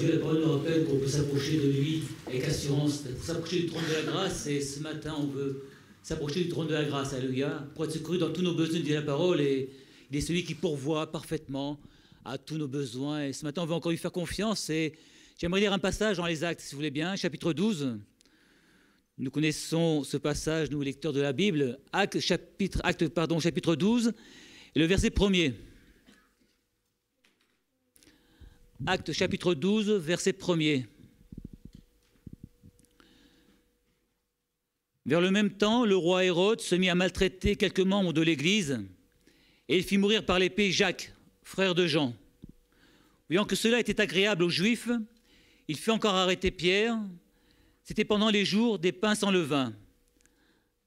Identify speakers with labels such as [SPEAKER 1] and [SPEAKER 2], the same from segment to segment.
[SPEAKER 1] Dieu, la parole rappelle qu'on peut s'approcher de lui avec assurance, s'approcher du trône de la grâce, et ce matin on veut s'approcher du trône de la grâce, alléluia, pour être secouru dans tous nos besoins, dit la parole, et il est celui qui pourvoit parfaitement à tous nos besoins, et ce matin on veut encore lui faire confiance, et j'aimerais lire un passage dans les actes, si vous voulez bien, chapitre 12, nous connaissons ce passage, nous lecteurs de la Bible, acte, chapitre, acte, pardon, chapitre 12, et le verset 1 Acte chapitre 12, verset 1er. Vers le même temps, le roi Hérode se mit à maltraiter quelques membres de l'Église et il fit mourir par l'épée Jacques, frère de Jean. Voyant que cela était agréable aux Juifs, il fit encore arrêter Pierre. C'était pendant les jours des pains sans levain.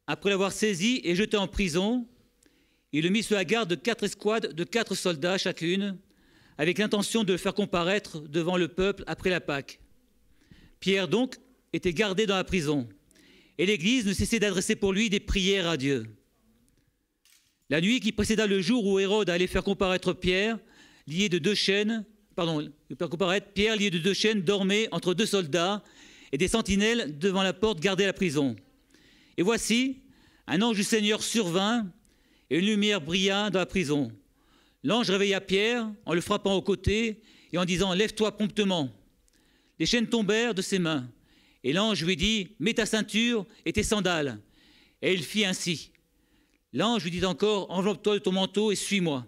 [SPEAKER 1] Après l'avoir saisi et jeté en prison, il le mit sous la garde de quatre escouades de quatre soldats chacune, avec l'intention de le faire comparaître devant le peuple après la Pâque. Pierre, donc, était gardé dans la prison, et l'Église ne cessait d'adresser pour lui des prières à Dieu. La nuit qui précéda le jour où Hérode allait faire comparaître Pierre, lié de deux chaînes, pardon, comparaître Pierre, lié de deux chaînes, dormait entre deux soldats et des sentinelles devant la porte gardée à la prison. Et voici, un ange du Seigneur survint, et une lumière brilla dans la prison. L'ange réveilla Pierre en le frappant au côté et en disant Lève-toi promptement. Les chaînes tombèrent de ses mains, et l'ange lui dit Mets ta ceinture et tes sandales. Et il fit ainsi. L'ange lui dit encore Enveloppe-toi de ton manteau et suis-moi.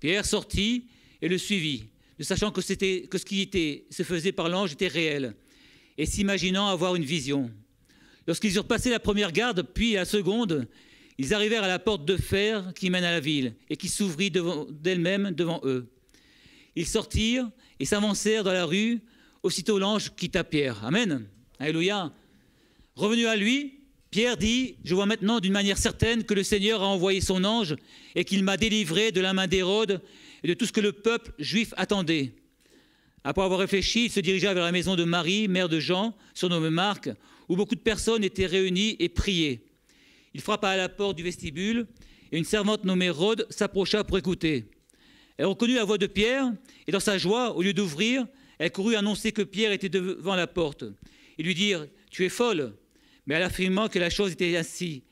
[SPEAKER 1] Pierre sortit et le suivit, ne sachant que, ce qui était, se faisait par l'ange était réel, et s'imaginant avoir une vision. Lorsqu'ils eurent passé la première garde, puis la seconde, ils arrivèrent à la porte de fer qui mène à la ville et qui s'ouvrit d'elle-même devant, eux. Ils sortirent et s'avancèrent dans la rue. Aussitôt l'ange quitta Pierre. Amen. Alléluia. Revenu à lui, Pierre dit, je vois maintenant d'une manière certaine que le Seigneur a envoyé son ange et qu'il m'a délivré de la main d'Hérode et de tout ce que le peuple juif attendait. Après avoir réfléchi, il se dirigea vers la maison de Marie, mère de Jean, surnommée Marc, où beaucoup de personnes étaient réunies et priaient. Il frappa à la porte du vestibule et une servante nommée Rode s'approcha pour écouter. Elle reconnut la voix de Pierre et dans sa joie, au lieu d'ouvrir, elle courut annoncer que Pierre était devant la porte. et lui dirent Tu es folle Mais elle affirma que la chose était ainsi.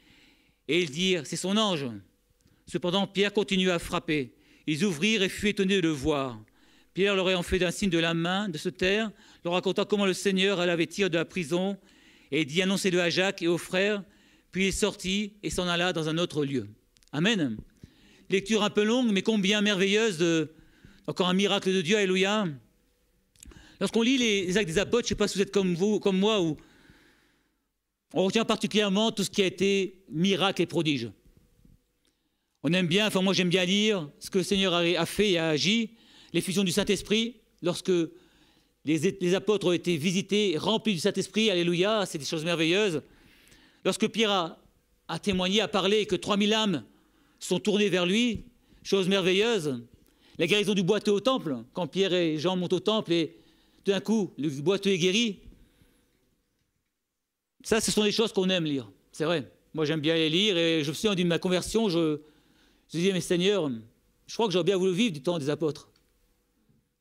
[SPEAKER 1] Et ils dirent C'est son ange. Cependant, Pierre continua à frapper. Ils ouvrirent et furent étonnés de le voir. Pierre leur ayant fait un signe de la main de se taire, leur raconta comment le Seigneur l'avait tiré de la prison et dit Annoncez-le à Jacques et aux frères puis est sorti et s'en alla dans un autre lieu. Amen. Lecture un peu longue, mais combien merveilleuse de... Encore un miracle de Dieu, Alléluia. Lorsqu'on lit les, actes des apôtres, je ne sais pas si vous êtes comme vous, comme moi, on retient particulièrement tout ce qui a été miracle et prodige. On aime bien, enfin moi j'aime bien lire ce que le Seigneur a fait et a agi, l'effusion du Saint-Esprit, lorsque les, apôtres ont été visités, remplis du Saint-Esprit, alléluia, c'est des choses merveilleuses. Lorsque Pierre a, témoigné, a parlé que 3000 âmes sont tournées vers lui, chose merveilleuse, la guérison du boiteux au temple, quand Pierre et Jean montent au temple et tout d'un coup, le boiteux est guéri, ça, ce sont des choses qu'on aime lire, c'est vrai. Moi, j'aime bien les lire et je me souviens de ma conversion, je, suis disais, mais Seigneur, je crois que j'aurais bien voulu vivre du temps des apôtres.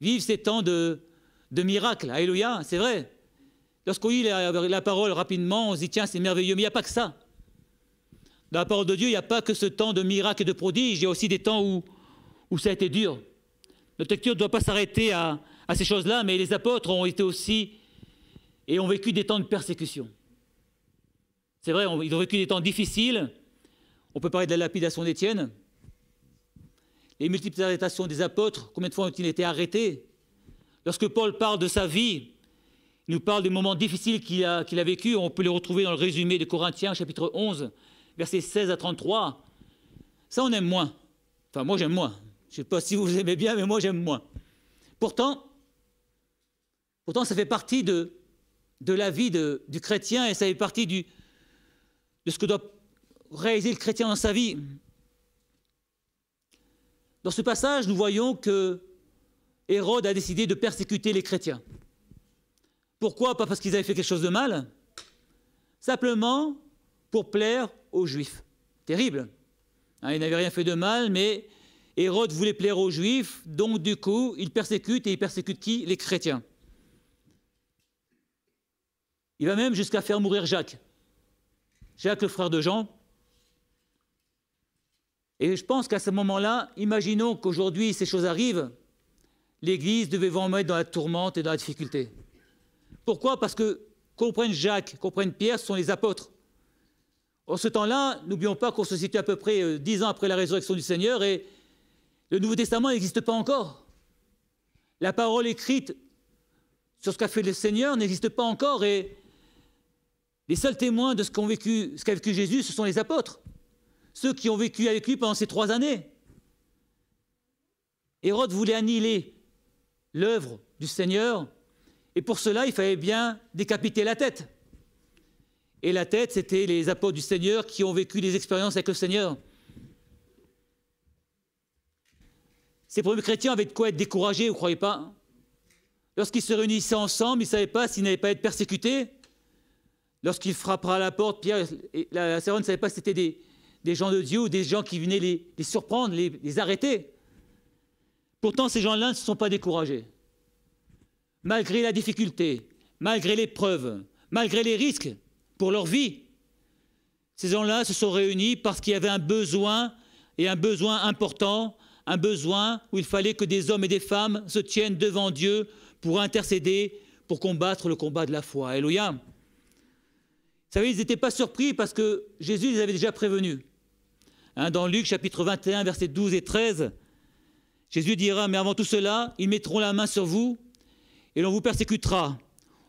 [SPEAKER 1] Vivre ces temps de, de miracles, alléluia, c'est vrai. Lorsqu'on lit la, parole rapidement, on se dit, tiens, c'est merveilleux, mais il n'y a pas que ça. Dans la parole de Dieu, il n'y a pas que ce temps de miracles et de prodiges, il y a aussi des temps où, où ça a été dur. Notre lecture ne doit pas s'arrêter à, ces choses-là, mais les apôtres ont été aussi et ont vécu des temps de persécution. C'est vrai, ils ont vécu des temps difficiles. On peut parler de la lapidation d'Étienne, les multiples arrestations des apôtres, combien de fois ont-ils été arrêtés Lorsque Paul parle de sa vie, il nous parle des moments difficiles qu'il a, qu'il vécu. On peut les retrouver dans le résumé de Corinthiens, chapitre 11, versets 16 à 33. Ça, on aime moins. Enfin, moi, j'aime moins. Je ne sais pas si vous aimez bien, mais moi, j'aime moins. Pourtant, pourtant ça fait partie de, la vie du chrétien et ça fait partie du, de ce que doit réaliser le chrétien dans sa vie. Dans ce passage, nous voyons que Hérode a décidé de persécuter les chrétiens. Pourquoi Pas parce qu'ils avaient fait quelque chose de mal, simplement pour plaire aux Juifs. Terrible. Hein, ils n'avaient rien fait de mal, mais Hérode voulait plaire aux Juifs, donc du coup, il persécute et il persécute qui Les chrétiens. Il va même jusqu'à faire mourir Jacques. Jacques, le frère de Jean. Et je pense qu'à ce moment-là, imaginons qu'aujourd'hui ces choses arrivent, l'Église devait vraiment être dans la tourmente et dans la difficulté. Pourquoi Parce que, comprennent Jacques, comprennent Pierre, ce sont les apôtres. En ce temps-là, n'oublions pas qu'on se situe à peu près euh, dix ans après la résurrection du Seigneur et le Nouveau Testament n'existe pas encore. La parole écrite sur ce qu'a fait le Seigneur n'existe pas encore et les seuls témoins de ce qu'a vécu, vécu Jésus, ce sont les apôtres, ceux qui ont vécu avec lui pendant ces trois années. Hérode voulait annihiler l'œuvre du Seigneur et pour cela, il fallait bien décapiter la tête. Et la tête, c'était les apôtres du Seigneur qui ont vécu des expériences avec le Seigneur. Ces premiers chrétiens avaient de quoi être découragés, vous ne croyez pas Lorsqu'ils se réunissaient ensemble, ils ne savaient pas s'ils n'allaient pas être persécutés. Lorsqu'ils frappera à la porte, Pierre et la, sœur ne savaient pas si c'était des, gens de Dieu ou des gens qui venaient les, surprendre, les, les arrêter. Pourtant, ces gens-là ne se sont pas découragés malgré la difficulté, malgré l'épreuve, malgré les risques pour leur vie. Ces gens-là se sont réunis parce qu'il y avait un besoin, et un besoin important, un besoin où il fallait que des hommes et des femmes se tiennent devant Dieu pour intercéder, pour combattre le combat de la foi. Alléluia. Vous savez, ils n'étaient pas surpris parce que Jésus les avait déjà prévenus. Hein, dans Luc chapitre 21, versets 12 et 13, Jésus dira, mais avant tout cela, ils mettront la main sur vous, et l'on vous persécutera.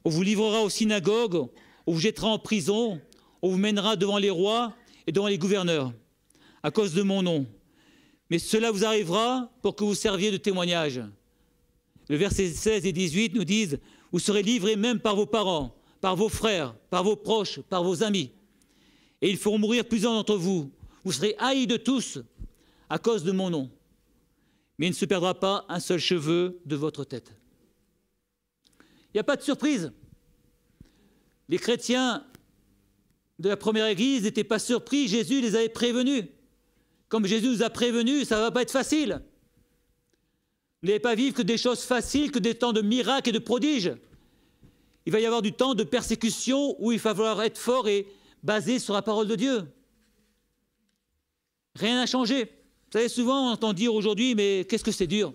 [SPEAKER 1] On vous livrera aux synagogues, on vous jettera en prison, on vous mènera devant les rois et devant les gouverneurs, à cause de mon nom. Mais cela vous arrivera pour que vous serviez de témoignage. Le verset 16 et 18 nous disent, vous serez livrés même par vos parents, par vos frères, par vos proches, par vos amis. Et ils feront mourir plusieurs d'entre vous. Vous serez haïs de tous à cause de mon nom. Mais il ne se perdra pas un seul cheveu de votre tête. Il n'y a pas de surprise. Les chrétiens de la première Église n'étaient pas surpris, Jésus les avait prévenus. Comme Jésus nous a prévenus, ça ne va pas être facile. Vous n'allez pas vivre que des choses faciles, que des temps de miracles et de prodiges. Il va y avoir du temps de persécution où il va falloir être fort et basé sur la parole de Dieu. Rien n'a changé. Vous savez, souvent on entend dire aujourd'hui, mais qu'est-ce que c'est dur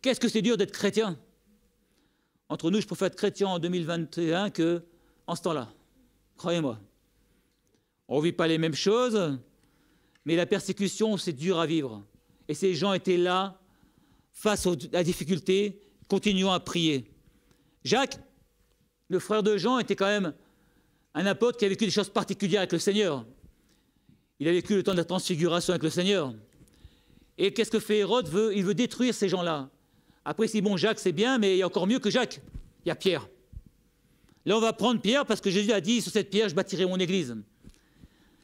[SPEAKER 1] Qu'est-ce que c'est dur d'être chrétien entre nous, je préfère être chrétien en 2021 que en ce temps-là. Croyez-moi. On ne vit pas les mêmes choses, mais la persécution, c'est dur à vivre. Et ces gens étaient là, face à la difficulté, continuant à prier. Jacques, le frère de Jean, était quand même un apôtre qui a vécu des choses particulières avec le Seigneur. Il a vécu le temps de la transfiguration avec le Seigneur. Et qu'est-ce que fait Hérode Il veut détruire ces gens-là. Après, si bon, Jacques, c'est bien, mais il y a encore mieux que Jacques. Il y a Pierre. Là, on va prendre Pierre parce que Jésus a dit sur cette pierre, je bâtirai mon église.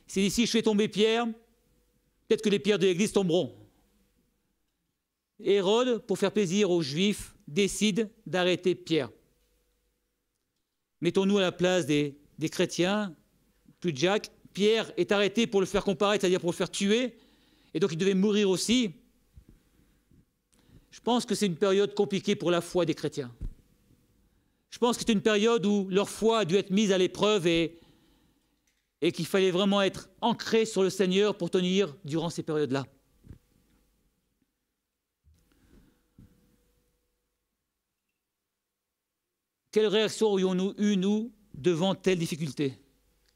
[SPEAKER 1] C'est ici je fais tomber Pierre, peut-être que les pierres de l'église tomberont. Hérode, pour faire plaisir aux Juifs, décide d'arrêter Pierre. Mettons-nous à la place des, chrétiens, plus Jacques. Pierre est arrêté pour le faire comparer, c'est-à-dire pour le faire tuer, et donc il devait mourir aussi. Je pense que c'est une période compliquée pour la foi des chrétiens. Je pense que c'est une période où leur foi a dû être mise à l'épreuve et, qu'il fallait vraiment être ancré sur le Seigneur pour tenir durant ces périodes-là. Quelle réaction aurions-nous eu, nous, devant telle difficulté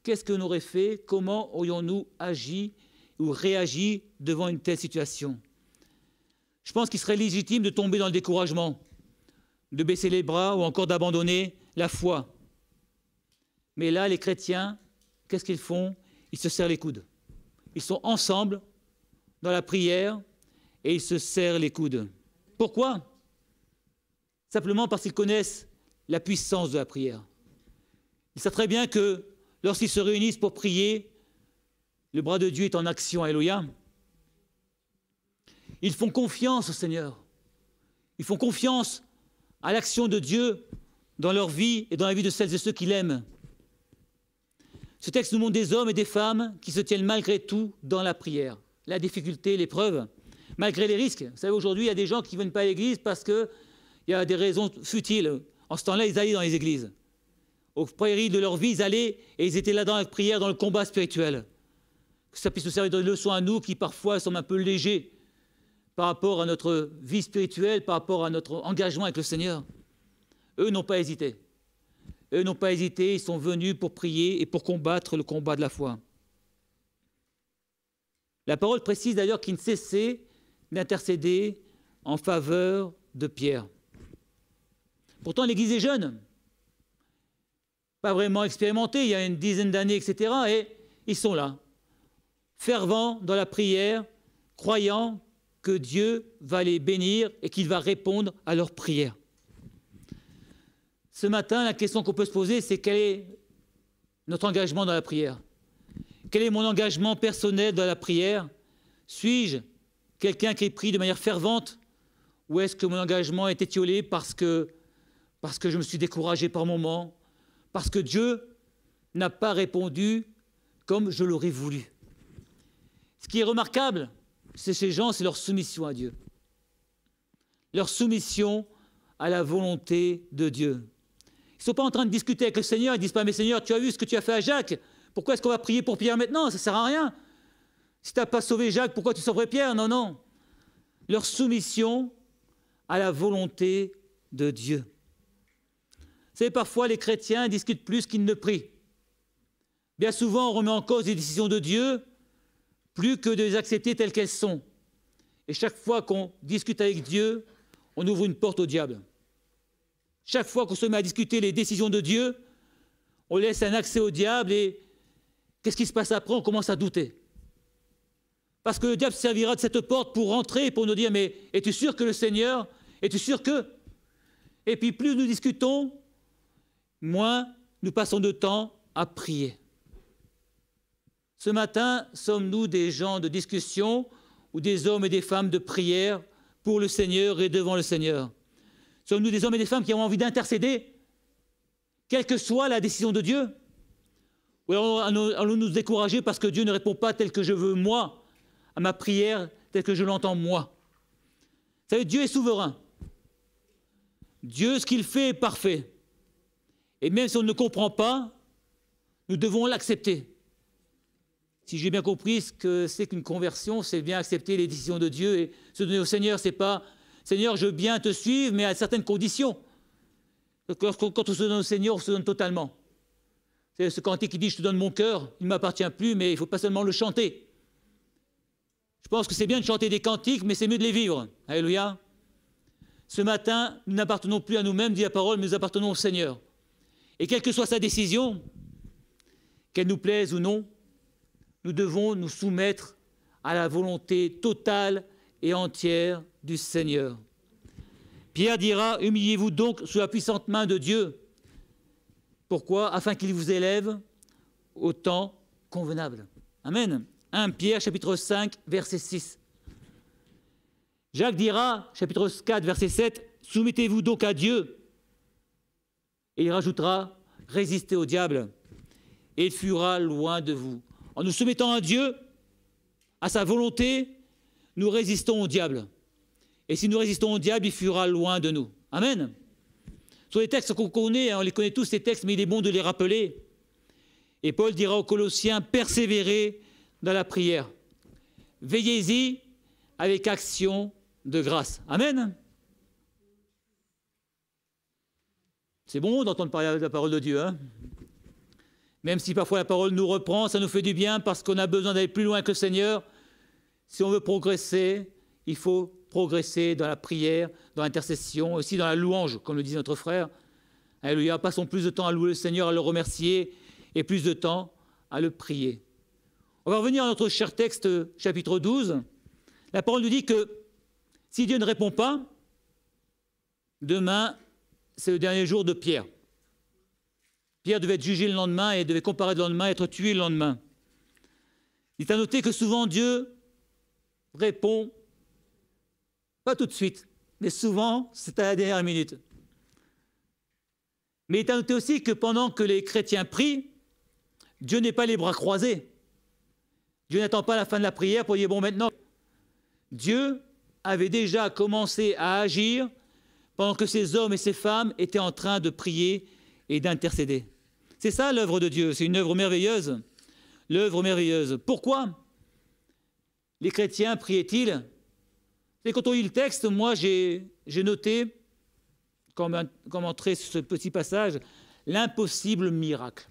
[SPEAKER 1] Qu'est-ce que nous aurait fait Comment aurions-nous agi ou réagi devant une telle situation je pense qu'il serait légitime de tomber dans le découragement, de baisser les bras ou encore d'abandonner la foi. Mais là, les chrétiens, qu'est-ce qu'ils font Ils se serrent les coudes. Ils sont ensemble dans la prière et ils se serrent les coudes. Pourquoi Simplement parce qu'ils connaissent la puissance de la prière. Ils savent très bien que lorsqu'ils se réunissent pour prier, le bras de Dieu est en action, alléluia. Ils font confiance au Seigneur. Ils font confiance à l'action de Dieu dans leur vie et dans la vie de celles et ceux qu'il l'aiment. Ce texte nous montre des hommes et des femmes qui se tiennent malgré tout dans la prière, la difficulté, l'épreuve, malgré les risques. Vous savez, aujourd'hui, il y a des gens qui ne viennent pas à l'église parce qu'il y a des raisons futiles. En ce temps-là, ils allaient dans les églises. Aux prairies de leur vie, ils allaient et ils étaient là dans la prière, dans le combat spirituel. Que ça puisse nous servir de leçon à nous qui parfois sommes un peu légers par rapport à notre vie spirituelle, par rapport à notre engagement avec le Seigneur. Eux n'ont pas hésité. Eux n'ont pas hésité, ils sont venus pour prier et pour combattre le combat de la foi. La parole précise d'ailleurs qu'ils ne cessaient d'intercéder en faveur de Pierre. Pourtant, l'Église est jeune, pas vraiment expérimentée, il y a une dizaine d'années, etc. Et ils sont là, fervents dans la prière, croyants, que Dieu va les bénir et qu'il va répondre à leurs prières. Ce matin, la question qu'on peut se poser, c'est quel est notre engagement dans la prière Quel est mon engagement personnel dans la prière Suis-je quelqu'un qui est prie de manière fervente Ou est-ce que mon engagement est étiolé parce que, parce que je me suis découragé par moments Parce que Dieu n'a pas répondu comme je l'aurais voulu Ce qui est remarquable, c'est ces gens, c'est leur soumission à Dieu. Leur soumission à la volonté de Dieu. Ils ne sont pas en train de discuter avec le Seigneur, ils ne disent pas, mais Seigneur, tu as vu ce que tu as fait à Jacques, pourquoi est-ce qu'on va prier pour Pierre maintenant Ça ne sert à rien. Si tu n'as pas sauvé Jacques, pourquoi tu sauverais Pierre Non, non. Leur soumission à la volonté de Dieu. Vous savez, parfois les chrétiens discutent plus qu'ils ne prient. Bien souvent, on remet en cause les décisions de Dieu plus que de les accepter telles qu'elles sont. Et chaque fois qu'on discute avec Dieu, on ouvre une porte au diable. Chaque fois qu'on se met à discuter les décisions de Dieu, on laisse un accès au diable et qu'est-ce qui se passe après On commence à douter. Parce que le diable servira de cette porte pour rentrer pour nous dire Mais es-tu sûr que le Seigneur Es-tu sûr que Et puis plus nous discutons, moins nous passons de temps à prier. Ce matin, sommes-nous des gens de discussion ou des hommes et des femmes de prière pour le Seigneur et devant le Seigneur Sommes-nous des hommes et des femmes qui ont envie d'intercéder, quelle que soit la décision de Dieu Ou allons-nous décourager parce que Dieu ne répond pas tel que je veux moi, à ma prière tel que je l'entends moi Vous savez, Dieu est souverain. Dieu, ce qu'il fait est parfait. Et même si on ne comprend pas, nous devons l'accepter si j'ai bien compris ce que c'est qu'une conversion, c'est bien accepter les décisions de Dieu et se donner au Seigneur. C'est pas Seigneur, je veux bien te suivre, mais à certaines conditions. Quand on se donne au Seigneur, on se donne totalement. C'est ce cantique qui dit Je te donne mon cœur, il ne m'appartient plus, mais il ne faut pas seulement le chanter. Je pense que c'est bien de chanter des cantiques, mais c'est mieux de les vivre. Alléluia. Ce matin, nous n'appartenons plus à nous-mêmes, dit la parole, mais nous appartenons au Seigneur. Et quelle que soit sa décision, qu'elle nous plaise ou non, nous devons nous soumettre à la volonté totale et entière du Seigneur. Pierre dira, humiliez-vous donc sous la puissante main de Dieu. Pourquoi Afin qu'il vous élève au temps convenable. Amen. 1 Pierre chapitre 5 verset 6. Jacques dira, chapitre 4 verset 7, Soumettez-vous donc à Dieu. Et il rajoutera, Résistez au diable, et il fuira loin de vous. En nous soumettant à Dieu, à sa volonté, nous résistons au diable. Et si nous résistons au diable, il fuira loin de nous. Amen. Ce sont des textes qu'on connaît, hein, on les connaît tous ces textes, mais il est bon de les rappeler. Et Paul dira aux Colossiens, persévérez dans la prière. Veillez-y avec action de grâce. Amen. C'est bon d'entendre parler de la parole de Dieu. Hein même si parfois la parole nous reprend, ça nous fait du bien parce qu'on a besoin d'aller plus loin que le Seigneur. Si on veut progresser, il faut progresser dans la prière, dans l'intercession, aussi dans la louange, comme le disait notre frère. Alléluia, passons plus de temps à louer le Seigneur, à le remercier, et plus de temps à le prier. On va revenir à notre cher texte, chapitre 12. La parole nous dit que si Dieu ne répond pas, demain, c'est le dernier jour de Pierre. Pierre devait être jugé le lendemain et devait comparer le lendemain, être tué le lendemain. Il est à noter que souvent Dieu répond, pas tout de suite, mais souvent c'est à la dernière minute. Mais il est à noter aussi que pendant que les chrétiens prient, Dieu n'est pas les bras croisés. Dieu n'attend pas la fin de la prière pour dire bon maintenant. Dieu avait déjà commencé à agir pendant que ces hommes et ces femmes étaient en train de prier et d'intercéder. C'est ça l'œuvre de Dieu, c'est une œuvre merveilleuse. L'œuvre merveilleuse. Pourquoi les chrétiens priaient-ils quand on lit le texte, moi j'ai noté, comme, comme sur ce petit passage, l'impossible miracle.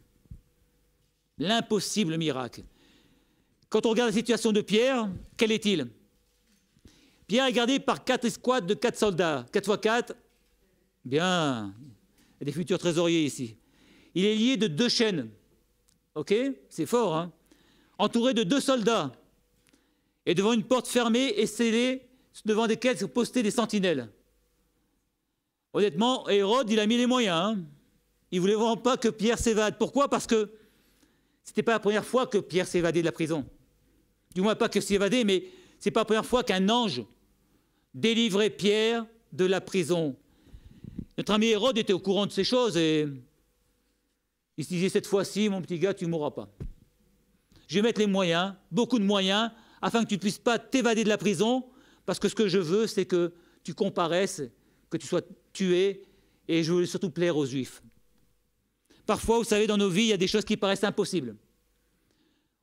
[SPEAKER 1] L'impossible miracle. Quand on regarde la situation de Pierre, quel est-il Pierre est gardé par quatre escouades de quatre soldats. quatre fois quatre, bien, il y a des futurs trésoriers ici. Il est lié de deux chaînes. Ok C'est fort, hein Entouré de deux soldats. Et devant une porte fermée et scellée, devant desquelles sont postées des sentinelles. Honnêtement, Hérode, il a mis les moyens. Hein. il ne voulait vraiment pas que Pierre s'évade. Pourquoi Parce que ce n'était pas la première fois que Pierre s'évadait de la prison. Du moins, pas que s'évader, mais ce n'est pas la première fois qu'un ange délivrait Pierre de la prison. Notre ami Hérode était au courant de ces choses et il se disait, cette fois-ci, mon petit gars, tu ne mourras pas. Je vais mettre les moyens, beaucoup de moyens, afin que tu ne puisses pas t'évader de la prison, parce que ce que je veux, c'est que tu comparaisses, que tu sois tué, et je veux surtout plaire aux Juifs. Parfois, vous savez, dans nos vies, il y a des choses qui paraissent impossibles.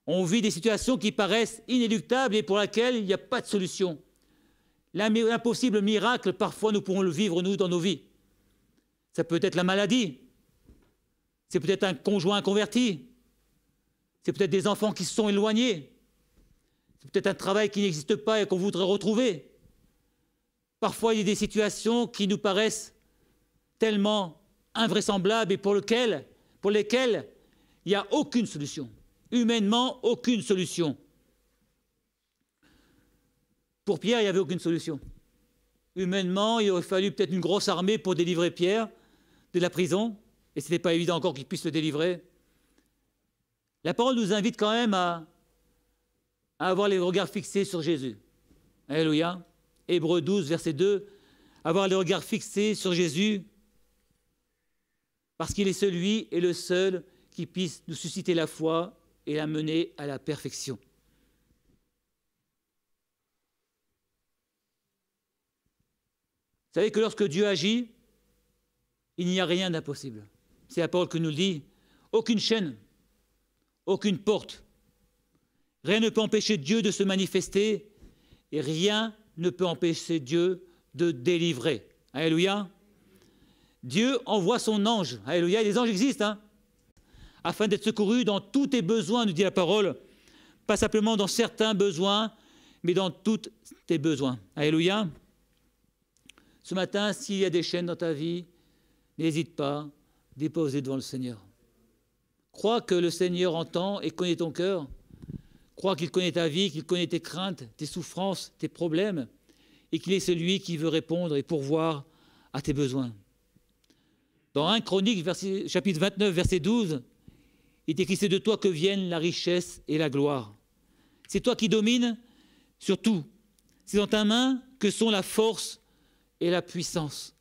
[SPEAKER 1] On vit des situations qui paraissent inéluctables et pour lesquelles il n'y a pas de solution. L'impossible miracle, parfois, nous pourrons le vivre, nous, dans nos vies. Ça peut être la maladie, c'est peut-être un conjoint converti. C'est peut-être des enfants qui se sont éloignés. C'est peut-être un travail qui n'existe pas et qu'on voudrait retrouver. Parfois, il y a des situations qui nous paraissent tellement invraisemblables et pour, pour lesquelles il n'y a aucune solution. Humainement, aucune solution. Pour Pierre, il n'y avait aucune solution. Humainement, il aurait fallu peut-être une grosse armée pour délivrer Pierre de la prison et ce n'était pas évident encore qu'il puisse le délivrer. La parole nous invite quand même à, avoir les regards fixés sur Jésus. Alléluia. Hébreu 12, verset 2. Avoir les regards fixés sur Jésus, parce qu'il est celui et le seul qui puisse nous susciter la foi et la mener à la perfection. Vous savez que lorsque Dieu agit, il n'y a rien d'impossible c'est la parole que nous dit, aucune chaîne, aucune porte. Rien ne peut empêcher Dieu de se manifester et rien ne peut empêcher Dieu de délivrer. Alléluia. Dieu envoie son ange. Alléluia. les anges existent, hein, afin d'être secourus dans tous tes besoins, nous dit la parole. Pas simplement dans certains besoins, mais dans tous tes besoins. Alléluia. Ce matin, s'il y a des chaînes dans ta vie, n'hésite pas déposé devant le Seigneur. Crois que le Seigneur entend et connaît ton cœur. Crois qu'il connaît ta vie, qu'il connaît tes craintes, tes souffrances, tes problèmes, et qu'il est celui qui veut répondre et pourvoir à tes besoins. Dans 1 Chronique, chapitre 29, verset 12, il est C'est de toi que viennent la richesse et la gloire. C'est toi qui domines sur tout. C'est dans ta main que sont la force et la puissance.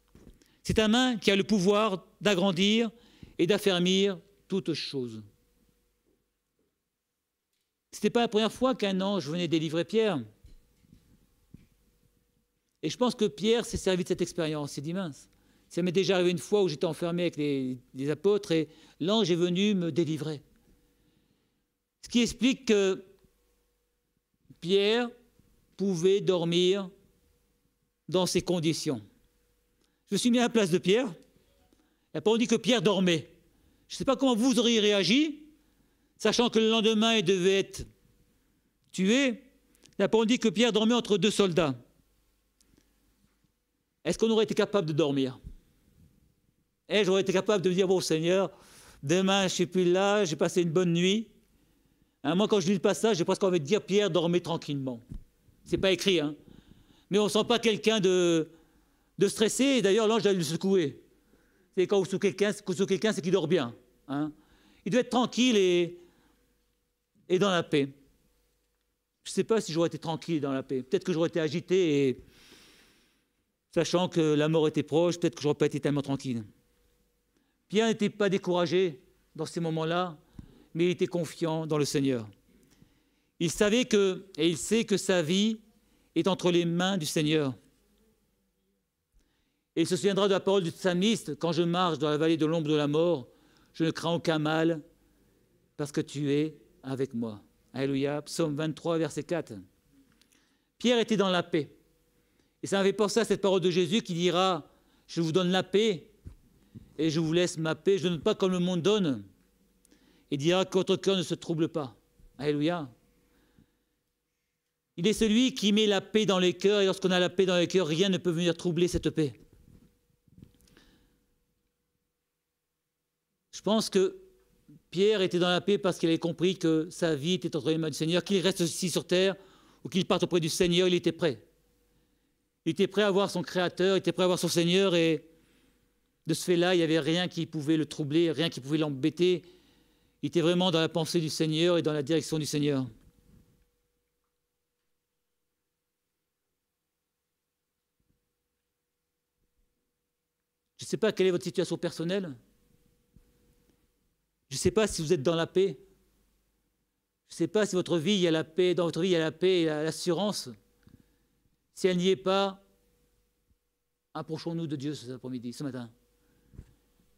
[SPEAKER 1] C'est ta main qui a le pouvoir d'agrandir et d'affermir toutes choses. Ce n'était pas la première fois qu'un ange venait délivrer Pierre. Et je pense que Pierre s'est servi de cette expérience. c'est dit ça m'est déjà arrivé une fois où j'étais enfermé avec les, les apôtres et l'ange est venu me délivrer. Ce qui explique que Pierre pouvait dormir dans ces conditions. Je me suis mis à la place de Pierre on dit que Pierre dormait. Je ne sais pas comment vous auriez réagi, sachant que le lendemain, il devait être tué. on dit que Pierre dormait entre deux soldats. Est-ce qu'on aurait été capable de dormir Et j'aurais été capable de dire, bon Seigneur, demain, je ne suis plus là, j'ai passé une bonne nuit. Hein, moi, quand je lis le passage, j'ai presque envie de dire, Pierre dormait tranquillement. Ce n'est pas écrit, hein. Mais on ne sent pas quelqu'un de, stressé, et d'ailleurs, l'ange a le secouer c'est quand vous sous quelqu'un, quelqu'un, c'est qu'il dort bien. Hein. Il doit être tranquille et, et dans la paix. Je ne sais pas si j'aurais été tranquille dans la paix. Peut-être que j'aurais été agité et sachant que la mort était proche, peut-être que je n'aurais pas été tellement tranquille. Pierre n'était pas découragé dans ces moments-là, mais il était confiant dans le Seigneur. Il savait que, et il sait que sa vie est entre les mains du Seigneur. Et il se souviendra de la parole du psalmiste, quand je marche dans la vallée de l'ombre de la mort, je ne crains aucun mal, parce que tu es avec moi. Alléluia. Psaume 23, verset 4. Pierre était dans la paix. Et ça m'avait pensé à cette parole de Jésus qui dira, je vous donne la paix et je vous laisse ma paix, je ne donne pas comme le monde donne. Et dira que votre cœur ne se trouble pas. Alléluia. Il est celui qui met la paix dans les cœurs et lorsqu'on a la paix dans les cœurs, rien ne peut venir troubler cette paix. Je pense que Pierre était dans la paix parce qu'il avait compris que sa vie était entre les mains du Seigneur, qu'il reste ici sur terre ou qu'il parte auprès du Seigneur, il était prêt. Il était prêt à voir son Créateur, il était prêt à voir son Seigneur, et de ce fait-là, il n'y avait rien qui pouvait le troubler, rien qui pouvait l'embêter. Il était vraiment dans la pensée du Seigneur et dans la direction du Seigneur. Je ne sais pas quelle est votre situation personnelle. Je ne sais pas si vous êtes dans la paix. Je ne sais pas si votre vie, a la paix, dans votre vie, il y a la paix et l'assurance. Si elle n'y est pas, approchons-nous de Dieu ce après-midi, ce matin.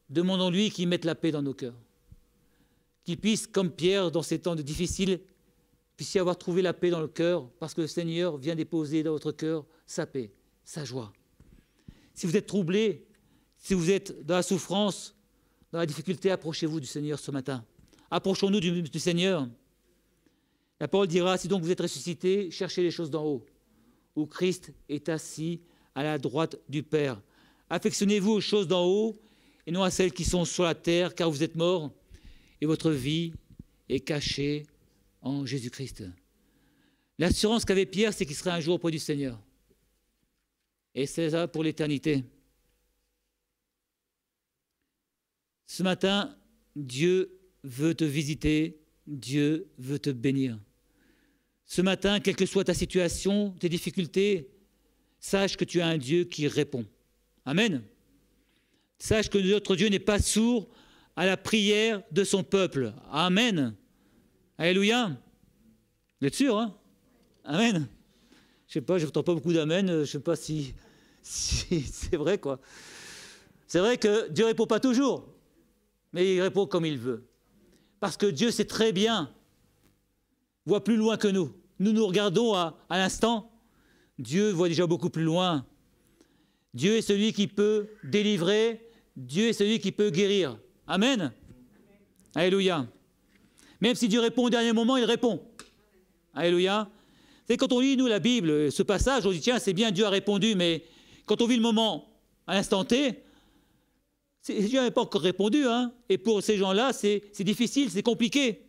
[SPEAKER 1] Demandons-lui qu'il mette la paix dans nos cœurs. Qu'il puisse, comme Pierre, dans ces temps de difficiles, y avoir trouvé la paix dans le cœur, parce que le Seigneur vient déposer dans votre cœur sa paix, sa joie. Si vous êtes troublé, si vous êtes dans la souffrance, la difficulté, approchez-vous du Seigneur ce matin. Approchons-nous du, Seigneur. La parole dira, si donc vous êtes ressuscité, cherchez les choses d'en haut, où Christ est assis à la droite du Père. Affectionnez-vous aux choses d'en haut et non à celles qui sont sur la terre, car vous êtes morts et votre vie est cachée en Jésus-Christ. L'assurance qu'avait Pierre, c'est qu'il serait un jour auprès du Seigneur. Et c'est ça pour l'éternité. Ce matin, Dieu veut te visiter, Dieu veut te bénir. Ce matin, quelle que soit ta situation, tes difficultés, sache que tu as un Dieu qui répond. Amen. Sache que notre Dieu n'est pas sourd à la prière de son peuple. Amen. Alléluia. Vous êtes sûr, hein Amen. Je sais pas, je n'entends pas beaucoup d'amen, euh, je sais pas si, c'est vrai, quoi. C'est vrai que Dieu répond pas toujours mais il répond comme il veut. Parce que Dieu sait très bien, voit plus loin que nous. Nous nous regardons à, l'instant, Dieu voit déjà beaucoup plus loin. Dieu est celui qui peut délivrer, Dieu est celui qui peut guérir. Amen. Alléluia. Même si Dieu répond au dernier moment, il répond. Alléluia. C'est quand on lit, nous, la Bible, ce passage, on dit, tiens, c'est bien, Dieu a répondu, mais quand on vit le moment, à l'instant T, Dieu n'avait pas encore répondu, hein, et pour ces gens-là, c'est difficile, c'est compliqué.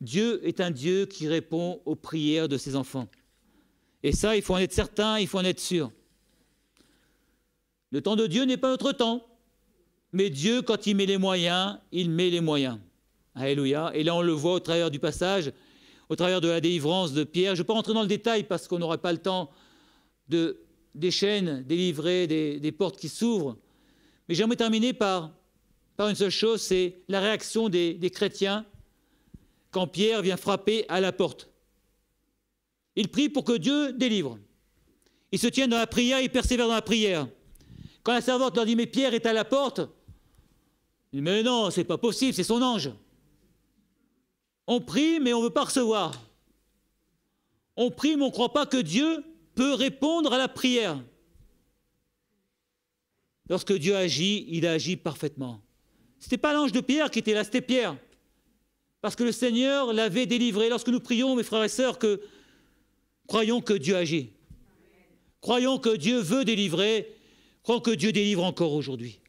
[SPEAKER 1] Dieu est un Dieu qui répond aux prières de ses enfants. Et ça, il faut en être certain, il faut en être sûr. Le temps de Dieu n'est pas notre temps, mais Dieu, quand il met les moyens, il met les moyens. Alléluia. Et là, on le voit au travers du passage, au travers de la délivrance de Pierre. Je ne vais pas rentrer dans le détail parce qu'on n'aura pas le temps de, des chaînes délivrées, des portes qui s'ouvrent. Mais j'aimerais terminer par, une seule chose, c'est la réaction des, chrétiens quand Pierre vient frapper à la porte. Il prie pour que Dieu délivre. Ils se tiennent dans la prière, ils persévèrent dans la prière. Quand la servante leur dit Mais Pierre est à la porte, ils disent Mais non, c'est pas possible, c'est son ange. On prie, mais on ne veut pas recevoir. On prie, mais on ne croit pas que Dieu peut répondre à la prière. Lorsque Dieu agit, il agit parfaitement. Ce n'était pas l'ange de Pierre qui était là, c'était Pierre. Parce que le Seigneur l'avait délivré. Lorsque nous prions, mes frères et sœurs, que croyons que Dieu agit. Croyons que Dieu veut délivrer. Croyons que Dieu délivre encore aujourd'hui.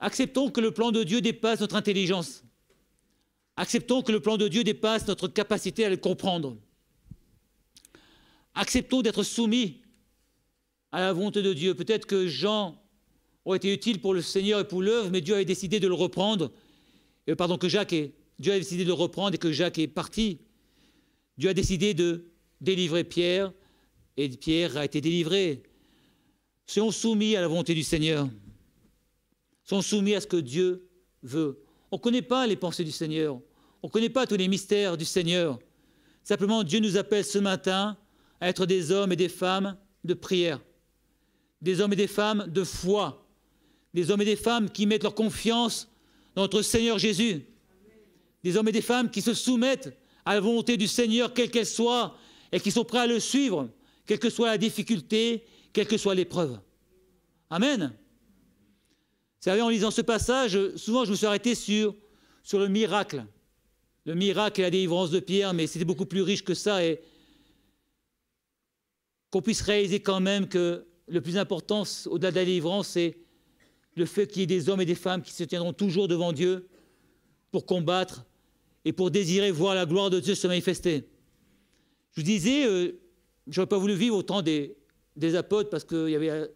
[SPEAKER 1] Acceptons que le plan de Dieu dépasse notre intelligence. Acceptons que le plan de Dieu dépasse notre capacité à le comprendre. Acceptons d'être soumis à la volonté de Dieu. Peut-être que Jean aurait été utile pour le Seigneur et pour l'œuvre, mais Dieu avait décidé de le reprendre. Et euh, pardon, que Jacques est, Dieu a décidé de le reprendre et que Jacques est parti. Dieu a décidé de délivrer Pierre et Pierre a été délivré. on soumis à la volonté du Seigneur, sont soumis à ce que Dieu veut. On ne connaît pas les pensées du Seigneur, on ne connaît pas tous les mystères du Seigneur. Simplement, Dieu nous appelle ce matin à être des hommes et des femmes de prière des hommes et des femmes de foi, des hommes et des femmes qui mettent leur confiance dans notre Seigneur Jésus, des hommes et des femmes qui se soumettent à la volonté du Seigneur, quelle qu'elle soit, et qui sont prêts à le suivre, quelle que soit la difficulté, quelle que soit l'épreuve. Amen. Vous savez, en lisant ce passage, souvent je me suis arrêté sur, sur le miracle. Le miracle et la délivrance de Pierre, mais c'était beaucoup plus riche que ça. Et qu'on puisse réaliser quand même que le plus important, au-delà de la délivrance, c'est le fait qu'il y ait des hommes et des femmes qui se tiendront toujours devant Dieu pour combattre et pour désirer voir la gloire de Dieu se manifester. Je vous disais, euh, je n'aurais pas voulu vivre autant des, des apôtres parce qu'il y avait euh,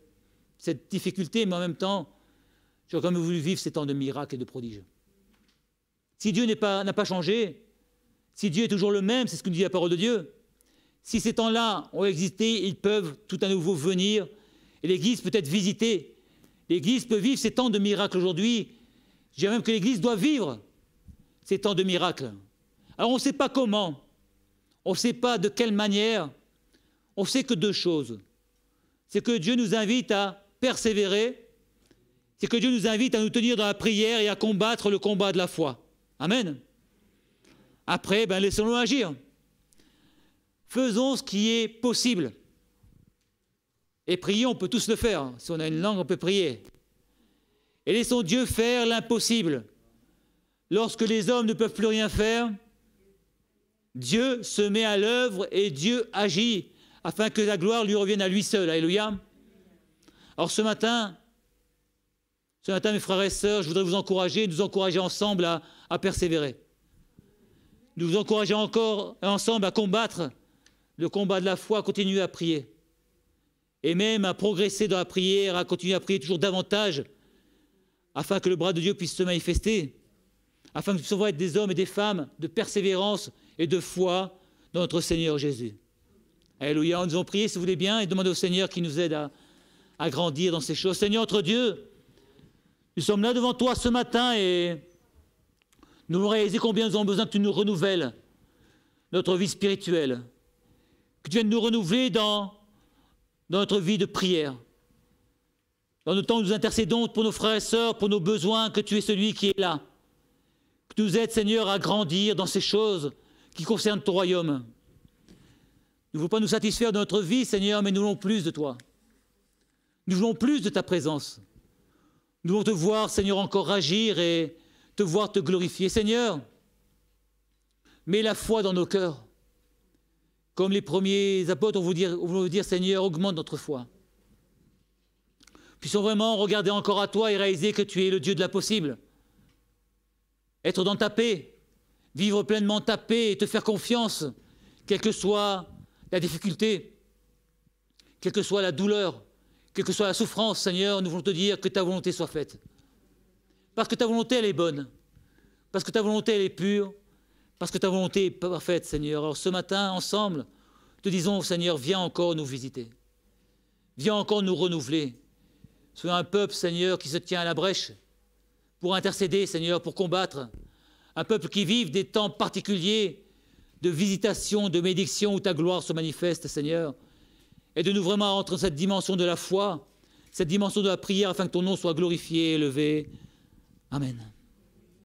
[SPEAKER 1] cette difficulté, mais en même temps, j'aurais quand même voulu vivre ces temps de miracles et de prodiges. Si Dieu n'a pas, pas changé, si Dieu est toujours le même, c'est ce que nous dit la parole de Dieu, si ces temps-là ont existé, ils peuvent tout à nouveau venir et l'Église peut être visitée. L'Église peut vivre ces temps de miracles aujourd'hui. Je dirais même que l'Église doit vivre ces temps de miracles. Alors on ne sait pas comment, on ne sait pas de quelle manière, on sait que deux choses. C'est que Dieu nous invite à persévérer, c'est que Dieu nous invite à nous tenir dans la prière et à combattre le combat de la foi. Amen. Après, ben, laissons-nous agir. Faisons ce qui est possible. Et prier, on peut tous le faire. Hein. Si on a une langue, on peut prier. Et laissons Dieu faire l'impossible. Lorsque les hommes ne peuvent plus rien faire, Dieu se met à l'œuvre et Dieu agit afin que la gloire lui revienne à lui seul. Alléluia. Alors ce matin, ce matin, mes frères et sœurs, je voudrais vous encourager, nous encourager ensemble à, persévérer. Nous vous encourager encore ensemble à combattre le combat de la foi, à continuer à prier et même à progresser dans la prière, à continuer à prier toujours davantage, afin que le bras de Dieu puisse se manifester, afin que nous puissions être des hommes et des femmes de persévérance et de foi dans notre Seigneur Jésus. Alléluia, nous allons prier, si vous voulez bien, et demander au Seigneur qui nous aide à, grandir dans ces choses. Seigneur, notre Dieu, nous sommes là devant toi ce matin et nous avons réaliser combien nous avons besoin que tu nous renouvelles notre vie spirituelle, que tu viennes nous renouveler dans dans notre vie de prière. Dans le temps où nous intercédons pour nos frères et sœurs, pour nos besoins, que tu es celui qui est là. Que tu nous aides, Seigneur, à grandir dans ces choses qui concernent ton royaume. Nous ne voulons pas nous satisfaire de notre vie, Seigneur, mais nous voulons plus de toi. Nous voulons plus de ta présence. Nous voulons te voir, Seigneur, encore agir et te voir te glorifier. Seigneur, mets la foi dans nos cœurs. Comme les premiers apôtres, on vous dire, vous dire Seigneur, augmente notre foi. Puissons vraiment regarder encore à toi et réaliser que tu es le Dieu de la possible. Être dans ta paix, vivre pleinement ta paix et te faire confiance, quelle que soit la difficulté, quelle que soit la douleur, quelle que soit la souffrance, Seigneur, nous voulons te dire que ta volonté soit faite. Parce que ta volonté, elle est bonne. Parce que ta volonté, elle est pure parce que ta volonté est parfaite, Seigneur. Alors ce matin, ensemble, te disons, Seigneur, viens encore nous visiter. Viens encore nous renouveler. Sois un peuple, Seigneur, qui se tient à la brèche pour intercéder, Seigneur, pour combattre. Un peuple qui vive des temps particuliers de visitation, de bénédiction où ta gloire se manifeste, Seigneur. Et de nous vraiment entrer dans cette dimension de la foi, cette dimension de la prière afin que ton nom soit glorifié et élevé. Amen.